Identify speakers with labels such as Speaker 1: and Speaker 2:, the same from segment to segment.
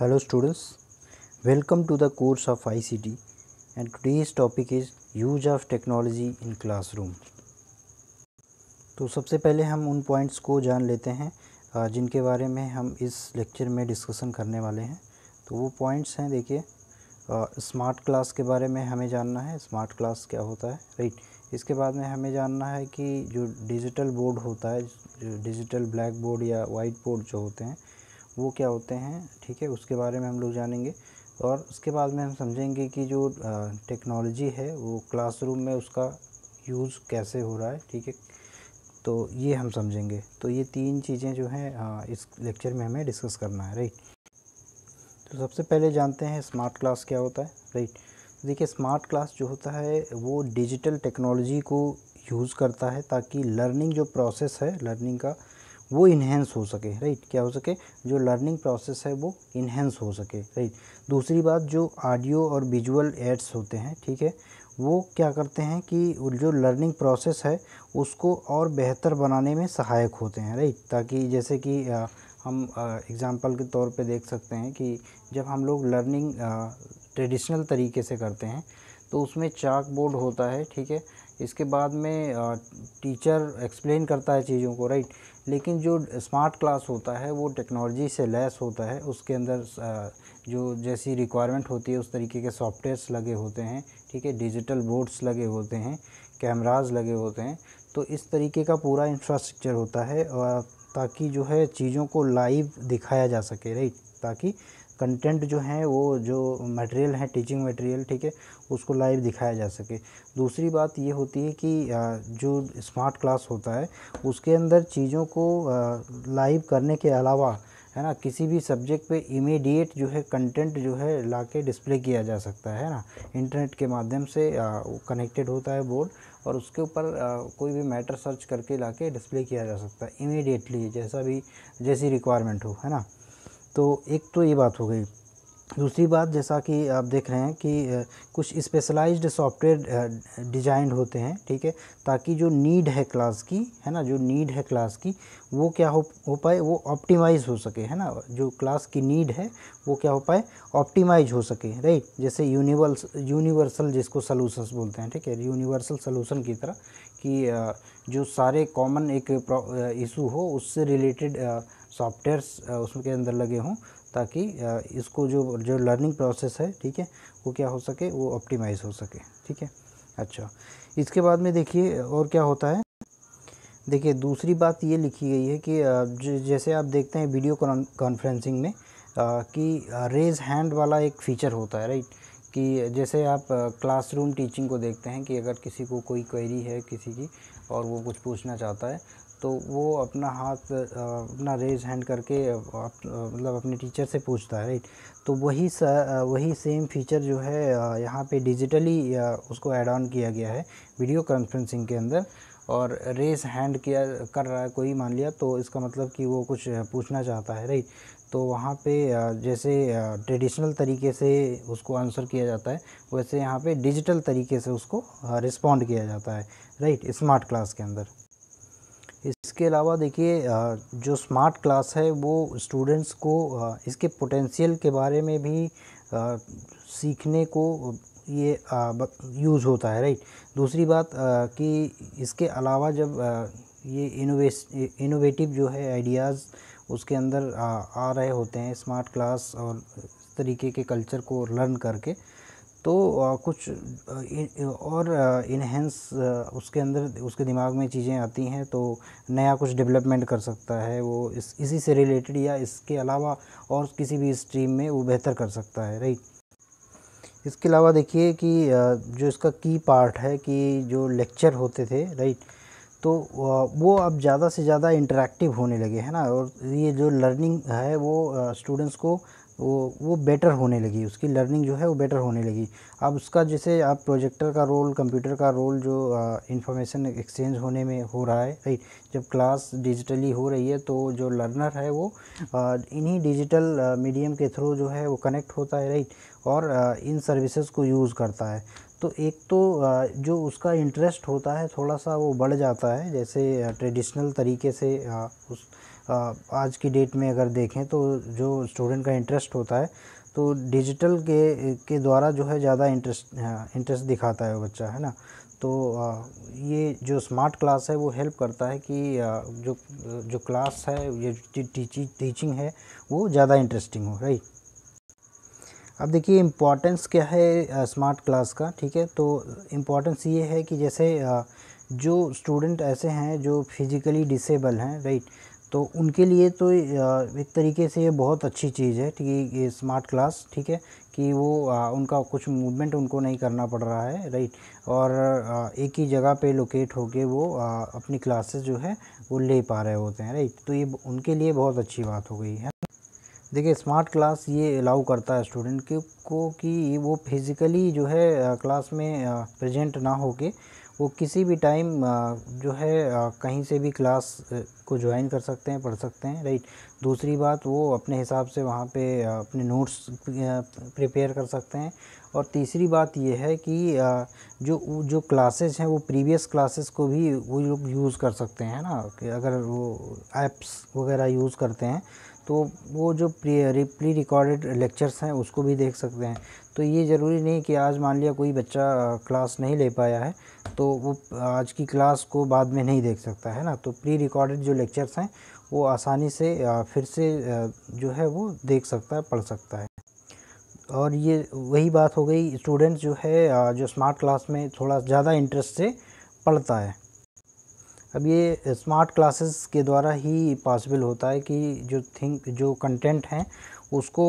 Speaker 1: hello students welcome to the course of ICT and today's topic is use of technology in classroom तो सबसे पहले हम उन points को जान लेते हैं जिनके बारे में हम इस लेक्चर में डिस्कशन करने वाले हैं तो वो पॉइंट्स हैं देखिए स्मार्ट क्लास के बारे में हमें जानना है स्मार्ट क्लास क्या होता है राइट इसके बाद में हमें जानना है कि जो डिजिटल बोर्ड होता है डिजिटल ब्लैक बोर्ड या वाइट बोर्ड जो होते हैं वो क्या होते हैं ठीक है उसके बारे में हम लोग जानेंगे और उसके बाद में हम समझेंगे कि जो टेक्नोलॉजी है वो क्लासरूम में उसका यूज़ कैसे हो रहा है ठीक है तो ये हम समझेंगे तो ये तीन चीज़ें जो हैं इस लेक्चर में हमें डिस्कस करना है राइट तो सबसे पहले जानते हैं स्मार्ट क्लास क्या होता है राइट देखिए स्मार्ट क्लास जो होता है वो डिजिटल टेक्नोलॉजी को यूज़ करता है ताकि लर्निंग जो प्रोसेस है लर्निंग का वो इन्हेंस हो सके राइट क्या हो सके जो लर्निंग प्रोसेस है वो इन्हेंस हो सके राइट दूसरी बात जो ऑडियो और विजुअल एड्स होते हैं ठीक है वो क्या करते हैं कि जो लर्निंग प्रोसेस है उसको और बेहतर बनाने में सहायक होते हैं राइट ताकि जैसे कि हम एग्ज़ाम्पल के तौर पे देख सकते हैं कि जब हम लोग लर्निंग ट्रेडिशनल तरीके से करते हैं तो उसमें चाक बोर्ड होता है ठीक है इसके बाद में टीचर एक्सप्लेन करता है चीज़ों को राइट लेकिन जो स्मार्ट क्लास होता है वो टेक्नोलॉजी से लैस होता है उसके अंदर जो जैसी रिक्वायरमेंट होती है उस तरीके के सॉफ्टवेयर्स लगे होते हैं ठीक है डिजिटल बोर्ड्स लगे होते हैं कैमराज लगे होते हैं तो इस तरीके का पूरा इंफ्रास्ट्रक्चर होता है ताकि जो है चीज़ों को लाइव दिखाया जा सके राइट ताकि कंटेंट जो हैं वो जो मटेरियल है टीचिंग मटेरियल ठीक है उसको लाइव दिखाया जा सके दूसरी बात ये होती है कि जो स्मार्ट क्लास होता है उसके अंदर चीज़ों को लाइव करने के अलावा है ना किसी भी सब्जेक्ट पे इमीडिएट जो है कंटेंट जो है ला के डिस्प्ले किया जा सकता है ना इंटरनेट के माध्यम से कनेक्टेड होता है बोर्ड और उसके ऊपर कोई भी मैटर सर्च करके ला के डिस्प्ले किया जा सकता है इमीडिएटली जैसा भी जैसी रिक्वायरमेंट हो है ना तो एक तो ये बात हो गई दूसरी बात जैसा कि आप देख रहे हैं कि कुछ स्पेशलाइज्ड सॉफ्टवेयर डिजाइंड होते हैं ठीक है ताकि जो नीड है क्लास की है ना जो नीड है क्लास की वो क्या हो हो पाए वो ऑप्टिमाइज हो सके है ना जो क्लास की नीड है वो क्या हो पाए ऑप्टिमाइज हो सके राइट जैसे यूनिवर्स यूनिवर्सल जिसको सलूशंस बोलते हैं ठीक है यूनिवर्सल सोलूशन की तरह कि जो सारे कॉमन एक इशू हो उससे रिलेटेड सॉफ्टवेयर्स उसके अंदर लगे हों ताकि इसको जो जो लर्निंग प्रोसेस है ठीक है वो क्या हो सके वो ऑप्टिमाइज़ हो सके ठीक है अच्छा इसके बाद में देखिए और क्या होता है देखिए दूसरी बात ये लिखी गई है कि जैसे आप देखते हैं वीडियो कॉन्फ्रेंसिंग में कि रेज़ हैंड वाला एक फ़ीचर होता है राइट कि जैसे आप क्लासरूम टीचिंग को देखते हैं कि अगर किसी को कोई क्वेरी है किसी की और वो कुछ पूछना चाहता है तो वो अपना हाथ अपना रेज हैंड करके मतलब अपने टीचर से पूछता है राइट तो वही वही सेम फीचर जो है यहाँ पे डिजिटली उसको एड ऑन किया गया है वीडियो कॉन्फ्रेंसिंग के अंदर और रेस हैंड किया कर रहा है कोई मान लिया तो इसका मतलब कि वो कुछ पूछना चाहता है राइट तो वहाँ पे जैसे ट्रेडिशनल तरीके से उसको आंसर किया जाता है वैसे यहाँ पे डिजिटल तरीके से उसको रिस्पॉन्ड किया जाता है राइट स्मार्ट क्लास के अंदर इसके अलावा देखिए जो स्मार्ट क्लास है वो स्टूडेंट्स को इसके पोटेंशियल के बारे में भी सीखने को ये यूज़ होता है राइट दूसरी बात कि इसके अलावा जब ये इनोवेश इनोवेटिव जो है आइडियाज़ उसके अंदर आ, आ रहे होते हैं स्मार्ट क्लास और इस तरीके के कल्चर को लर्न करके तो आ, कुछ और इन्हेंस उसके अंदर उसके दिमाग में चीज़ें आती हैं तो नया कुछ डेवलपमेंट कर सकता है वो इस इसी से रिलेटेड या इसके अलावा और किसी भी स्ट्रीम में वो बेहतर कर सकता है राइट इसके अलावा देखिए कि जो इसका की पार्ट है कि जो लेक्चर होते थे राइट तो वो अब ज़्यादा से ज़्यादा इंटरेक्टिव होने लगे है ना और ये जो लर्निंग है वो स्टूडेंट्स को वो वो बेटर होने लगी उसकी लर्निंग जो है वो बेटर होने लगी अब उसका जैसे आप प्रोजेक्टर का रोल कंप्यूटर का रोल जो इंफॉर्मेशन एक्सचेंज होने में हो रहा है राइट जब क्लास डिजिटली हो रही है तो जो लर्नर है वो इन्हीं डिजिटल मीडियम के थ्रू जो है वो कनेक्ट होता है राइट और आ, इन सर्विसेज को यूज़ करता है तो एक तो जो उसका इंटरेस्ट होता है थोड़ा सा वो बढ़ जाता है जैसे ट्रेडिशनल तरीके से उस आज की डेट में अगर देखें तो जो स्टूडेंट का इंटरेस्ट होता है तो डिजिटल के के द्वारा जो है ज़्यादा इंटरेस्ट इंटरेस्ट दिखाता है वो बच्चा है ना तो ये जो स्मार्ट क्लास है वो हेल्प करता है कि जो जो क्लास है ये टीचिंग है वो ज़्यादा इंटरेस्टिंग हो राइट अब देखिए इम्पॉर्टेंस क्या है स्मार्ट क्लास का ठीक है तो इम्पॉर्टेंस ये है कि जैसे जो स्टूडेंट ऐसे हैं जो फिज़िकली डिसेबल हैं राइट तो उनके लिए तो एक तरीके से ये बहुत अच्छी चीज़ है ठीक है ये स्मार्ट क्लास ठीक है कि वो आ, उनका कुछ मूवमेंट उनको नहीं करना पड़ रहा है राइट और आ, एक ही जगह पे लोकेट होके वो आ, अपनी क्लासेस जो है वो ले पा रहे होते हैं राइट तो ये उनके लिए बहुत अच्छी बात हो गई है देखिए स्मार्ट क्लास ये अलाउ करता है स्टूडेंट के को कि वो फिज़िकली जो है क्लास में प्रेजेंट ना हो के वो किसी भी टाइम जो है कहीं से भी क्लास को ज्वाइन कर सकते हैं पढ़ सकते हैं राइट दूसरी बात वो अपने हिसाब से वहाँ पे अपने नोट्स प्रिपेयर कर सकते हैं और तीसरी बात ये है कि जो जो क्लासेस हैं वो प्रीवियस क्लासेस को भी वो लोग यूज़ कर सकते हैं ना कि अगर वो ऐप्स वगैरह यूज़ करते हैं तो वो जो प्री प्री रिकॉर्डेड लेक्चर्स हैं उसको भी देख सकते हैं तो ये ज़रूरी नहीं कि आज मान लिया कोई बच्चा क्लास नहीं ले पाया है तो वो आज की क्लास को बाद में नहीं देख सकता है ना तो प्री रिकॉर्डेड जो लेक्चर्स हैं वो आसानी से फिर से जो है वो देख सकता है पढ़ सकता है और ये वही बात हो गई स्टूडेंट्स जो है जो स्मार्ट क्लास में थोड़ा ज़्यादा इंटरेस्ट से पढ़ता है अब ये स्मार्ट क्लासेस के द्वारा ही पॉसिबल होता है कि जो थिंक जो कंटेंट हैं उसको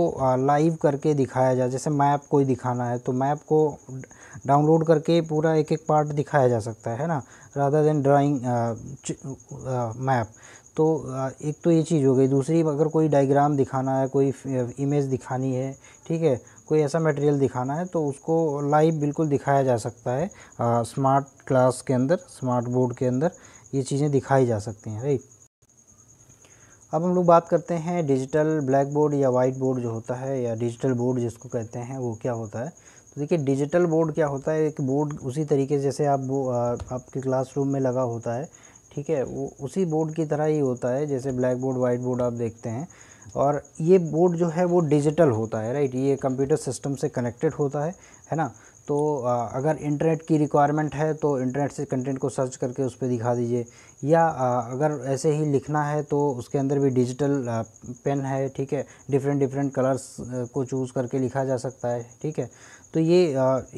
Speaker 1: लाइव करके दिखाया जाए जैसे मैप कोई दिखाना है तो मैप को डाउनलोड करके पूरा एक एक पार्ट दिखाया जा सकता है ना रादर देन ड्राइंग मैप तो एक तो ये चीज़ हो गई दूसरी अगर कोई डायग्राम दिखाना है कोई इमेज दिखानी है ठीक है कोई ऐसा मटेरियल दिखाना है तो उसको लाइव बिल्कुल दिखाया जा सकता है स्मार्ट क्लास के अंदर स्मार्ट बोर्ड के अंदर ये चीज़ें दिखाई जा सकती हैं राइट अब हम लोग बात करते हैं डिजिटल ब्लैक बोर्ड या वाइट बोर्ड जो होता है या डिजिटल बोर्ड जिसको कहते हैं वो क्या होता है तो देखिए डिजिटल बोर्ड क्या होता है एक बोर्ड उसी तरीके जैसे आप वो आपके क्लासरूम में लगा होता है ठीक है वो उसी बोर्ड की तरह ही होता है जैसे ब्लैक बोर्ड वाइट बोर्ड आप देखते हैं और ये बोर्ड जो है वो डिजिटल होता है राइट ये कंप्यूटर सिस्टम से कनेक्टेड होता है है ना तो अगर इंटरनेट की रिक्वायरमेंट है तो इंटरनेट से कंटेंट को सर्च करके उस पर दिखा दीजिए या अगर ऐसे ही लिखना है तो उसके अंदर भी डिजिटल पेन है ठीक है डिफरेंट डिफरेंट कलर्स को चूज़ करके लिखा जा सकता है ठीक है तो ये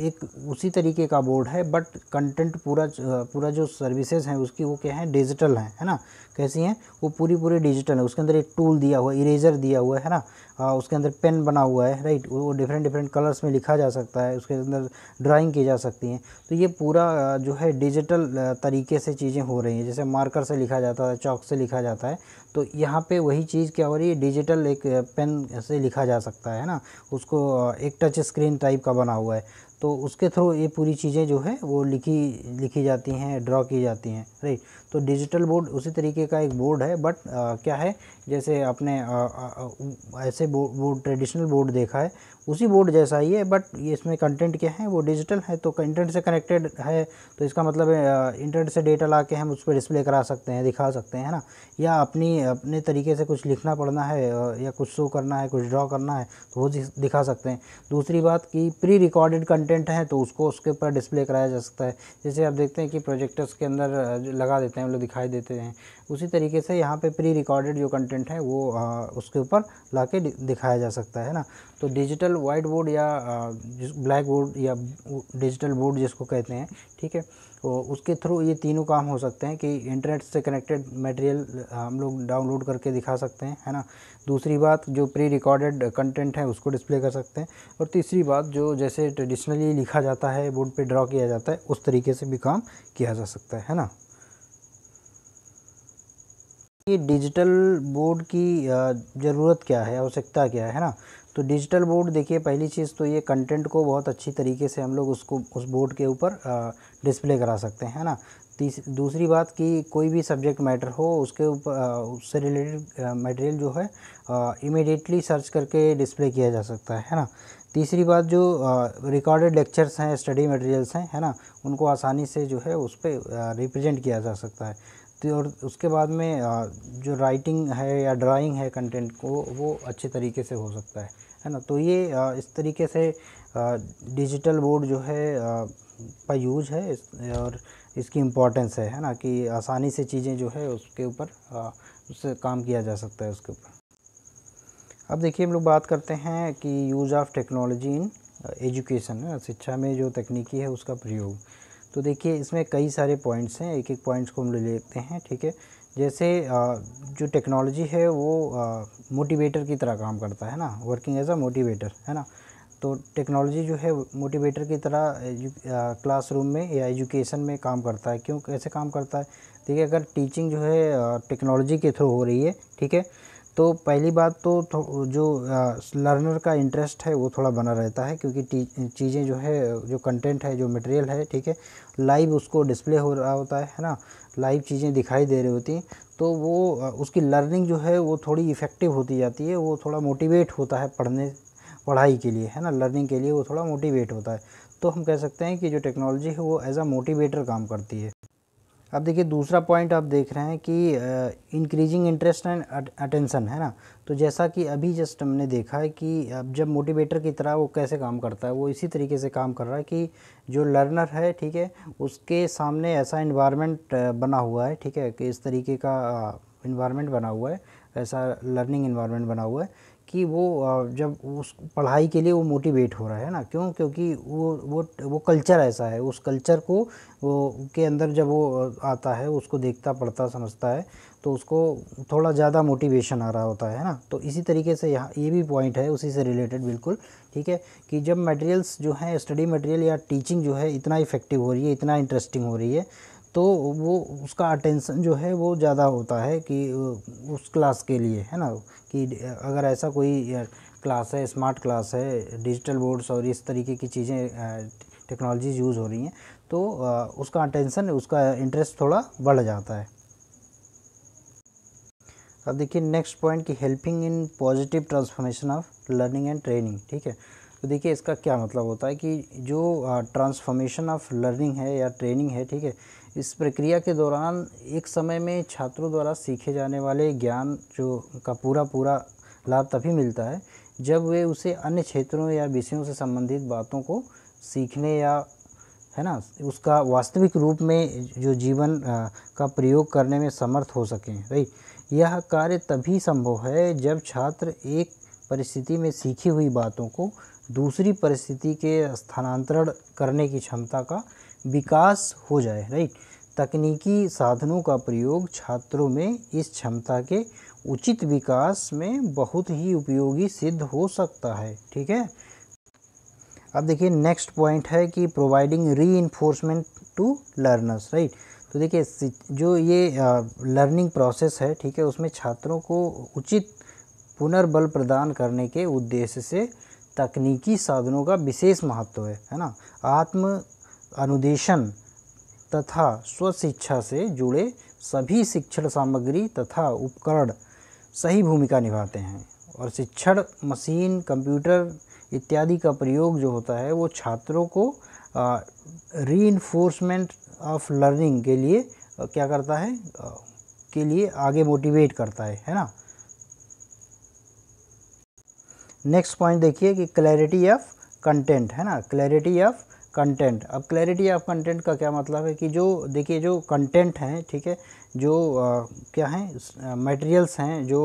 Speaker 1: एक उसी तरीके का बोर्ड है बट कंटेंट पूरा पूरा जो सर्विसेज हैं उसकी वो क्या है डिजिटल हैं है ना कैसी हैं वो पूरी पूरी डिजिटल है उसके अंदर एक टूल दिया हुआ इरेजर दिया हुआ है ना आ, हाँ, उसके अंदर पेन बना हुआ है राइट वो डिफरेंट डिफरेंट कलर्स में लिखा जा सकता है उसके अंदर ड्राइंग की जा सकती हैं तो ये पूरा जो है डिजिटल तरीके से चीज़ें हो रही हैं जैसे मार्कर से लिखा जाता है चौक से लिखा जाता है तो यहाँ पे वही चीज़ क्या हो रही है डिजिटल एक पेन से लिखा जा सकता है ना उसको एक टच स्क्रीन टाइप का बना हुआ है तो उसके थ्रू ये पूरी चीज़ें जो है वो लिखी लिखी जाती हैं ड्रॉ की जाती हैं राइट तो डिजिटल बोर्ड उसी तरीके का एक बोर्ड है बट आ, क्या है जैसे आपने आ, आ, आ, ऐसे बोर्ड बो, ट्रेडिशनल बोर्ड देखा है उसी बोर्ड जैसा ही है बट इसमें कंटेंट क्या है वो डिजिटल है तो इंटरनेट से कनेक्टेड है तो इसका मतलब इंटरनेट से डेटा ला के हम उस पर डिस्प्ले करा सकते हैं दिखा सकते हैं ना या अपनी अपने तरीके से कुछ लिखना पड़ना है या कुछ शो करना है कुछ ड्रॉ करना है तो वो दिखा सकते हैं दूसरी बात कि प्री रिकॉर्डेड कंटेंट है तो उसको उसके ऊपर डिस्प्ले कराया जा सकता है जैसे आप देखते हैं कि प्रोजेक्टर्स के अंदर लगा देते हैं हम लोग दिखाई देते हैं उसी तरीके से यहाँ पर प्री रिकॉर्डेड जो कंटेंट कंटेंट है वो उसके ऊपर ला के दिखाया जा सकता है ना तो डिजिटल वाइट बोर्ड या ब्लैक बोर्ड या डिजिटल बोर्ड जिसको कहते हैं ठीक है तो उसके थ्रू ये तीनों काम हो सकते हैं कि इंटरनेट से कनेक्टेड मटेरियल हम लोग डाउनलोड करके दिखा सकते हैं है ना दूसरी बात जो प्री रिकॉर्डेड कंटेंट है उसको डिस्प्ले कर सकते हैं और तीसरी बात जो जैसे ट्रेडिशनली लिखा जाता है बोर्ड पे ड्रॉ किया जाता है उस तरीके से भी काम किया जा सकता है है ना कि डिजिटल बोर्ड की ज़रूरत क्या है आवश्यकता क्या है ना तो डिजिटल बोर्ड देखिए पहली चीज़ तो ये कंटेंट को बहुत अच्छी तरीके से हम लोग उसको उस बोर्ड के ऊपर डिस्प्ले करा सकते हैं है ना दूसरी बात कि कोई भी सब्जेक्ट मैटर हो उसके ऊपर उससे रिलेटेड मटेरियल जो है इमिडिएटली सर्च करके डिस्प्ले किया जा सकता है है ना तीसरी बात जो रिकॉर्डेड लेक्चर्स हैं स्टडी मटेरियल्स हैं है ना उनको आसानी से जो है उस पर रिप्रेजेंट किया जा सकता है तो और उसके बाद में जो राइटिंग है या ड्राइंग है कंटेंट को वो अच्छे तरीके से हो सकता है है ना तो ये इस तरीके से डिजिटल बोर्ड जो है पर यूज है और इसकी इम्पोर्टेंस है है ना कि आसानी से चीज़ें जो है उसके ऊपर उससे काम किया जा सकता है उसके ऊपर अब देखिए हम लोग बात करते हैं कि use of technology in education है शिक्षा में जो तकनीकी है उसका प्रयोग तो देखिए इसमें कई सारे पॉइंट्स हैं एक एक पॉइंट्स को हम ले लेते हैं ठीक है जैसे जो टेक्नोलॉजी है वो मोटिवेटर की तरह काम करता है ना वर्किंग एज अ मोटिवेटर है ना तो टेक्नोलॉजी जो है मोटिवेटर की तरह क्लासरूम में या एजुकेशन में काम करता है क्यों कैसे काम करता है देखिए अगर टीचिंग जो है टेक्नोलॉजी के थ्रू हो रही है ठीक है तो पहली बात तो, जो लर्नर का इंटरेस्ट है वो थोड़ा बना रहता है क्योंकि चीज़ें जो है जो कंटेंट है जो मटेरियल है ठीक है लाइव उसको डिस्प्ले हो रहा होता है ना लाइव चीज़ें दिखाई दे रही होती हैं तो वो उसकी लर्निंग जो है वो थोड़ी इफ़ेक्टिव होती जाती है वो थोड़ा मोटिवेट होता है पढ़ने पढ़ाई के लिए है ना लर्निंग के लिए वो थोड़ा मोटिवेट होता है तो हम कह सकते हैं कि जो टेक्नोलॉजी है वो एज अ मोटिवेटर काम करती है अब देखिए दूसरा पॉइंट आप देख रहे हैं कि इंक्रीजिंग इंटरेस्ट एंड अटेंशन है ना तो जैसा कि अभी जस्ट हमने देखा है कि अब जब मोटिवेटर की तरह वो कैसे काम करता है वो इसी तरीके से काम कर रहा है कि जो लर्नर है ठीक है उसके सामने ऐसा इन्वायरमेंट बना हुआ है ठीक है कि इस तरीके का इन्वायरमेंट बना हुआ है ऐसा लर्निंग इन्वायरमेंट बना हुआ है कि वो जब उस पढ़ाई के लिए वो मोटिवेट हो रहा है ना क्यों क्योंकि वो वो वो कल्चर ऐसा है उस कल्चर को वो के अंदर जब वो आता है उसको देखता पढ़ता समझता है तो उसको थोड़ा ज़्यादा मोटिवेशन आ रहा होता है ना तो इसी तरीके से यहाँ ये भी पॉइंट है उसी से रिलेटेड बिल्कुल ठीक है कि जब मटेरियल्स जो हैं स्टडी मटेरियल या टीचिंग जो है इतना इफेक्टिव हो रही है इतना इंटरेस्टिंग हो रही है तो वो उसका अटेंसन जो है वो ज़्यादा होता है कि उस क्लास के लिए है ना कि अगर ऐसा कोई क्लास है स्मार्ट क्लास है डिजिटल बोर्ड्स और इस तरीके की चीज़ें टेक्नोलॉजीज यूज़ हो रही हैं तो उसका अटेंसन उसका इंटरेस्ट थोड़ा बढ़ जाता है अब देखिए नेक्स्ट पॉइंट कि helping in positive transformation of learning and training ठीक है तो देखिए इसका क्या मतलब होता है कि जो ट्रांसफॉर्मेशन ऑफ लर्निंग है या ट्रेनिंग है ठीक है इस प्रक्रिया के दौरान एक समय में छात्रों द्वारा सीखे जाने वाले ज्ञान जो का पूरा पूरा लाभ तभी मिलता है जब वे उसे अन्य क्षेत्रों या विषयों से संबंधित बातों को सीखने या है ना उसका वास्तविक रूप में जो जीवन का प्रयोग करने में समर्थ हो सकें भाई यह कार्य तभी संभव है जब छात्र एक परिस्थिति में सीखी हुई बातों को दूसरी परिस्थिति के स्थानांतरण करने की क्षमता का विकास हो जाए राइट तकनीकी साधनों का प्रयोग छात्रों में इस क्षमता के उचित विकास में बहुत ही उपयोगी सिद्ध हो सकता है ठीक है अब देखिए नेक्स्ट पॉइंट है कि प्रोवाइडिंग री इन्फोर्समेंट टू लर्नर्स राइट तो देखिए जो ये लर्निंग प्रोसेस है ठीक है उसमें छात्रों को उचित पुनर्बल प्रदान करने के उद्देश्य से तकनीकी साधनों का विशेष महत्व है है ना आत्म अनुदेशन तथा स्वशिक्षा से जुड़े सभी शिक्षण सामग्री तथा उपकरण सही भूमिका निभाते हैं और शिक्षण मशीन कंप्यूटर इत्यादि का प्रयोग जो होता है वो छात्रों को री इन्फोर्समेंट ऑफ लर्निंग के लिए आ, क्या करता है आ, के लिए आगे मोटिवेट करता है है ना नेक्स्ट पॉइंट देखिए कि क्लैरिटी ऑफ कंटेंट है ना क्लैरिटी ऑफ कंटेंट अब क्लैरिटी ऑफ कंटेंट का क्या मतलब है कि जो देखिए जो कंटेंट हैं ठीक है जो आ, क्या हैं मटेरियल्स हैं जो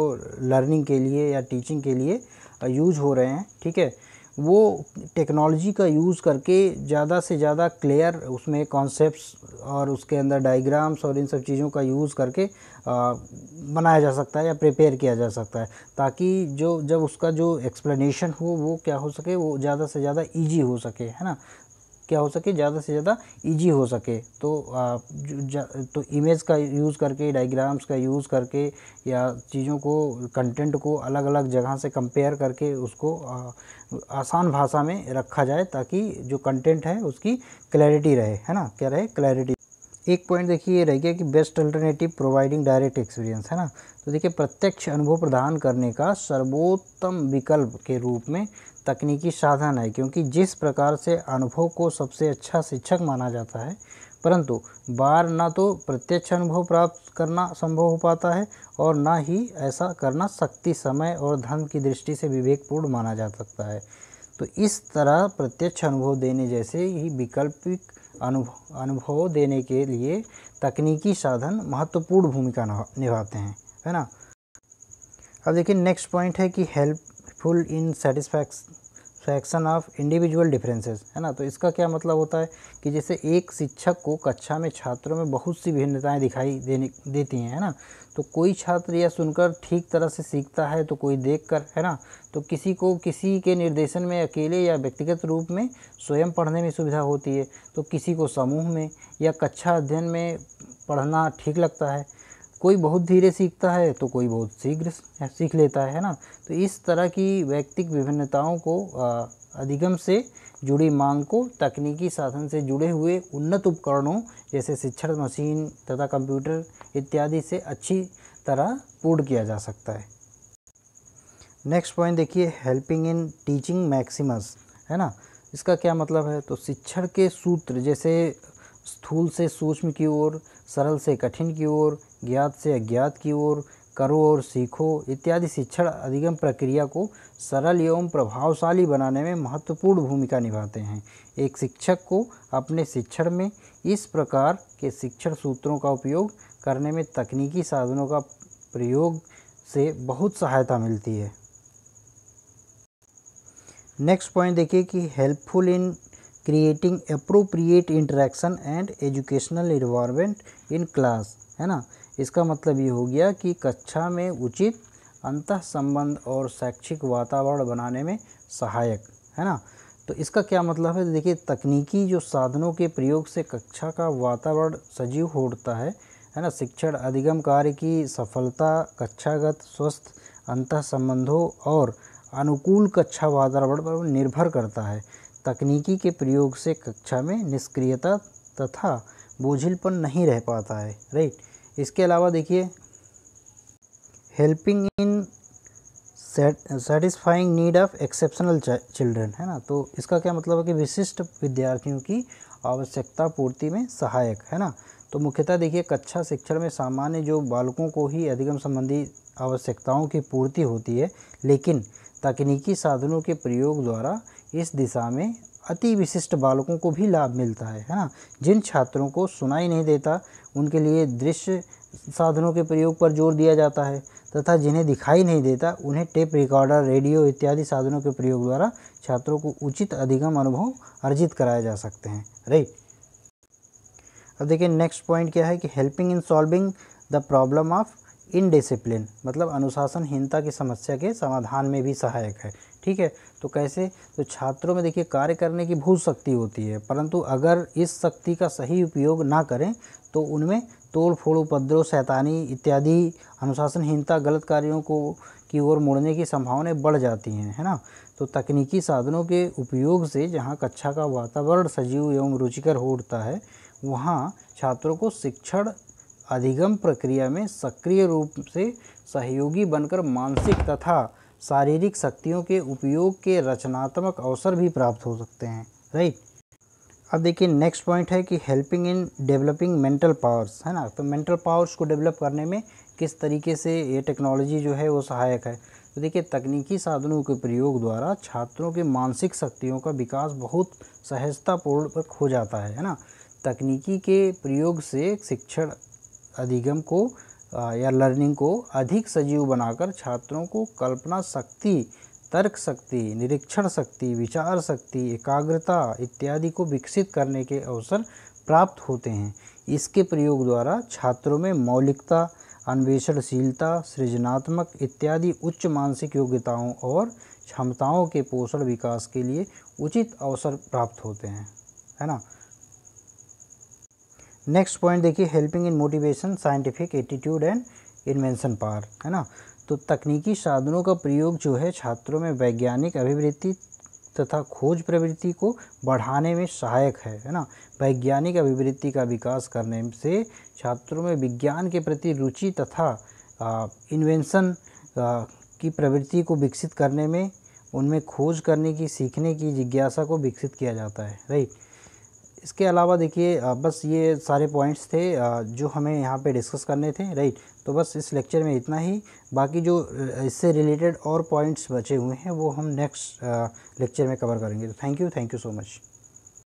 Speaker 1: लर्निंग के लिए या टीचिंग के लिए यूज हो रहे हैं ठीक है वो टेक्नोलॉजी का यूज़ करके ज़्यादा से ज़्यादा क्लियर उसमें कॉन्सेप्ट्स और उसके अंदर डायग्राम्स और इन सब चीज़ों का यूज़ करके आ, बनाया जा सकता है या प्रिपेयर किया जा सकता है ताकि जो जब उसका जो एक्सप्लेनेशन हो वो क्या हो सके वो ज़्यादा से ज़्यादा इजी हो सके है ना क्या हो सके ज़्यादा से ज़्यादा इजी हो सके तो आ, तो इमेज का यूज़ करके डायग्राम्स का यूज़ करके या चीज़ों को कंटेंट को अलग अलग जगह से कंपेयर करके उसको आ, आसान भाषा में रखा जाए ताकि जो कंटेंट है उसकी क्लैरिटी रहे है ना क्या रहे क्लैरिटी एक पॉइंट देखिए ये रह गया कि best alternative providing direct experience है ना तो देखिए प्रत्यक्ष अनुभव प्रदान करने का सर्वोत्तम विकल्प के रूप में तकनीकी साधन है क्योंकि जिस प्रकार से अनुभव को सबसे अच्छा शिक्षक माना जाता है परंतु बार ना तो प्रत्यक्ष अनुभव प्राप्त करना संभव हो पाता है और ना ही ऐसा करना शक्ति समय और धर्म की दृष्टि से विवेकपूर्ण माना जा सकता है तो इस तरह प्रत्यक्ष अनुभव देने जैसे ही वैकल्पिक अनुभव अनुभव देने के लिए तकनीकी साधन महत्वपूर्ण भूमिका निभाते हैं है ना अब देखिए नेक्स्ट पॉइंट है कि helpful in satisfaction of individual differences है ना तो इसका क्या मतलब होता है कि जैसे एक शिक्षक को कक्षा में छात्रों में बहुत सी भिन्नताएं दिखाई देने देती हैं है ना तो कोई छात्र यह सुनकर ठीक तरह से सीखता है तो कोई देखकर है ना तो किसी को किसी के निर्देशन में अकेले या व्यक्तिगत रूप में स्वयं पढ़ने में सुविधा होती है तो किसी को समूह में या कक्षा अध्ययन में पढ़ना ठीक लगता है कोई बहुत धीरे सीखता है तो कोई बहुत शीघ्र सीख लेता है ना तो इस तरह की व्यक्तिक विभिन्नताओं को अधिगम से जुड़ी मांग को तकनीकी साधन से जुड़े हुए उन्नत उपकरणों जैसे शिक्षण मशीन तथा कंप्यूटर इत्यादि से अच्छी तरह पूर्ण किया जा सकता है नेक्स्ट पॉइंट देखिए हेल्पिंग इन टीचिंग मैक्सिमस है ना इसका क्या मतलब है तो शिक्षण के सूत्र जैसे स्थूल से सूक्ष्म की ओर सरल से कठिन की ओर ज्ञात से अज्ञात की ओर करो और सीखो इत्यादि शिक्षण अधिगम प्रक्रिया को सरल एवं प्रभावशाली बनाने में महत्वपूर्ण भूमिका निभाते हैं एक शिक्षक को अपने शिक्षण में इस प्रकार के शिक्षण सूत्रों का उपयोग करने में तकनीकी साधनों का प्रयोग से बहुत सहायता मिलती है नेक्स्ट पॉइंट देखिए कि helpful in creating appropriate interaction and educational environment in class है ना इसका मतलब ये हो गया कि कक्षा में उचित अंत संबंध और शैक्षिक वातावरण बनाने में सहायक है ना तो इसका क्या मतलब है देखिए तकनीकी जो साधनों के प्रयोग से कक्षा का वातावरण सजीव होता है है ना शिक्षण अधिगम कार्य की सफलता कक्षागत स्वस्थ अंत संबंधों और अनुकूल कक्षा वातावरण पर निर्भर करता है तकनीकी के प्रयोग से कक्षा में निष्क्रियता तथा बोझिलपन नहीं रह पाता है राइट इसके अलावा देखिए helping in satisfying need of exceptional children है ना तो इसका क्या मतलब है कि विशिष्ट विद्यार्थियों की आवश्यकता पूर्ति में सहायक है ना तो मुख्यतः देखिए कक्षा शिक्षण में सामान्य जो बालकों को ही अधिगम संबंधी आवश्यकताओं की पूर्ति होती है लेकिन तकनीकी साधनों के प्रयोग द्वारा इस दिशा में अति विशिष्ट बालकों को भी लाभ मिलता है है ना जिन छात्रों को सुनाई नहीं देता उनके लिए दृश्य साधनों के प्रयोग पर जोर दिया जाता है तथा जिन्हें दिखाई नहीं देता उन्हें टेप रिकॉर्डर रेडियो इत्यादि साधनों के प्रयोग द्वारा छात्रों को उचित अधिगम अनुभव अर्जित कराए जा सकते हैं राइट अब देखिए नेक्स्ट पॉइंट क्या है कि helping in solving the problem of indiscipline मतलब अनुशासनहीनता की समस्या के समाधान में भी सहायक है ठीक है तो कैसे तो छात्रों में देखिए कार्य करने की भूत शक्ति होती है परंतु अगर इस शक्ति का सही उपयोग ना करें तो उनमें तोड़ फोड़ उपद्रव शैतानी इत्यादि अनुशासनहीनता गलत कार्यों को की ओर मुड़ने की संभावनाएं बढ़ जाती हैं है ना तो तकनीकी साधनों के उपयोग से जहाँ कक्षा का वातावरण सजीव एवं रुचिकर हो उठता है वहाँ छात्रों को शिक्षण अधिगम प्रक्रिया में सक्रिय रूप से सहयोगी बनकर मानसिक तथा शारीरिक शक्तियों के उपयोग के रचनात्मक अवसर भी प्राप्त हो सकते हैं राइट अब देखिए नेक्स्ट पॉइंट है कि helping in developing mental powers है ना तो मेंटल पावर्स को डेवलप करने में किस तरीके से ये टेक्नोलॉजी जो है वो सहायक है तो देखिए तकनीकी साधनों के प्रयोग द्वारा छात्रों के मानसिक शक्तियों का विकास बहुत सहजतापूर्वक हो जाता है है ना तकनीकी के प्रयोग से शिक्षण अधिगम को या लर्निंग को अधिक सजीव बनाकर छात्रों को कल्पना शक्ति तर्क शक्ति निरीक्षण शक्ति विचार शक्ति एकाग्रता इत्यादि को विकसित करने के अवसर प्राप्त होते हैं इसके प्रयोग द्वारा छात्रों में मौलिकता अन्वेषणशीलता सृजनात्मक इत्यादि उच्च मानसिक योग्यताओं और क्षमताओं के पोषण विकास के लिए उचित अवसर प्राप्त होते हैं है ना नेक्स्ट पॉइंट देखिए helping in motivation scientific attitude and invention par है ना तो तकनीकी साधनों का प्रयोग जो है छात्रों में वैज्ञानिक अभिवृत्ति तथा खोज प्रवृत्ति को बढ़ाने में सहायक है है ना वैज्ञानिक अभिवृत्ति का विकास करने से छात्रों में विज्ञान के प्रति रुचि तथा इन्वेंशन की प्रवृत्ति को विकसित करने में उनमें खोज करने की सीखने की जिज्ञासा को विकसित किया जाता है राइट इसके अलावा देखिए बस ये सारे पॉइंट्स थे जो हमें यहाँ पे डिस्कस करने थे राइट तो बस इस लेक्चर में इतना ही बाकी जो इससे रिलेटेड और पॉइंट्स बचे हुए हैं वो हम नेक्स्ट लेक्चर में कवर करेंगे तो thank you thank you so much